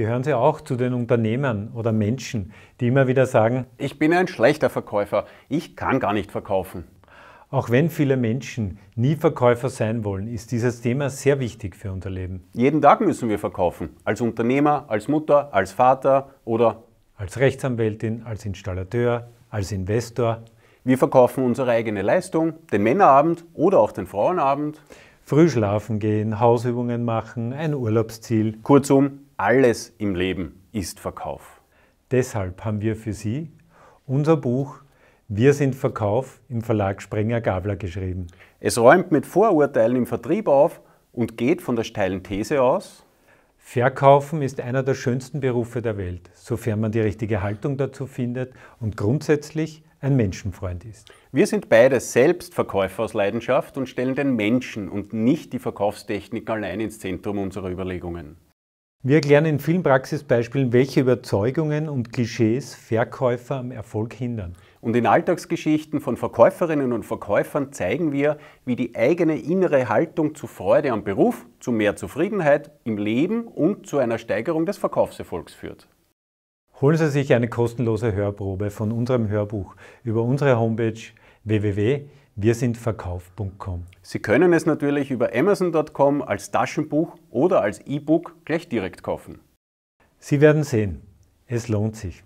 Gehören Sie auch zu den Unternehmern oder Menschen, die immer wieder sagen, ich bin ein schlechter Verkäufer, ich kann gar nicht verkaufen. Auch wenn viele Menschen nie Verkäufer sein wollen, ist dieses Thema sehr wichtig für unser Leben. Jeden Tag müssen wir verkaufen. Als Unternehmer, als Mutter, als Vater oder als Rechtsanwältin, als Installateur, als Investor. Wir verkaufen unsere eigene Leistung, den Männerabend oder auch den Frauenabend. Früh schlafen gehen, Hausübungen machen, ein Urlaubsziel. Kurzum, alles im Leben ist Verkauf. Deshalb haben wir für Sie unser Buch Wir sind Verkauf im Verlag Sprenger Gabler geschrieben. Es räumt mit Vorurteilen im Vertrieb auf und geht von der steilen These aus. Verkaufen ist einer der schönsten Berufe der Welt, sofern man die richtige Haltung dazu findet und grundsätzlich ein Menschenfreund ist. Wir sind beide selbst Verkäufer aus Leidenschaft und stellen den Menschen und nicht die Verkaufstechnik allein ins Zentrum unserer Überlegungen. Wir erklären in vielen Praxisbeispielen, welche Überzeugungen und Klischees Verkäufer am Erfolg hindern. Und in Alltagsgeschichten von Verkäuferinnen und Verkäufern zeigen wir, wie die eigene innere Haltung zu Freude am Beruf, zu mehr Zufriedenheit im Leben und zu einer Steigerung des Verkaufserfolgs führt. Holen Sie sich eine kostenlose Hörprobe von unserem Hörbuch über unsere Homepage www wir sind Verkauf.com. Sie können es natürlich über Amazon.com als Taschenbuch oder als E-Book gleich direkt kaufen. Sie werden sehen, es lohnt sich.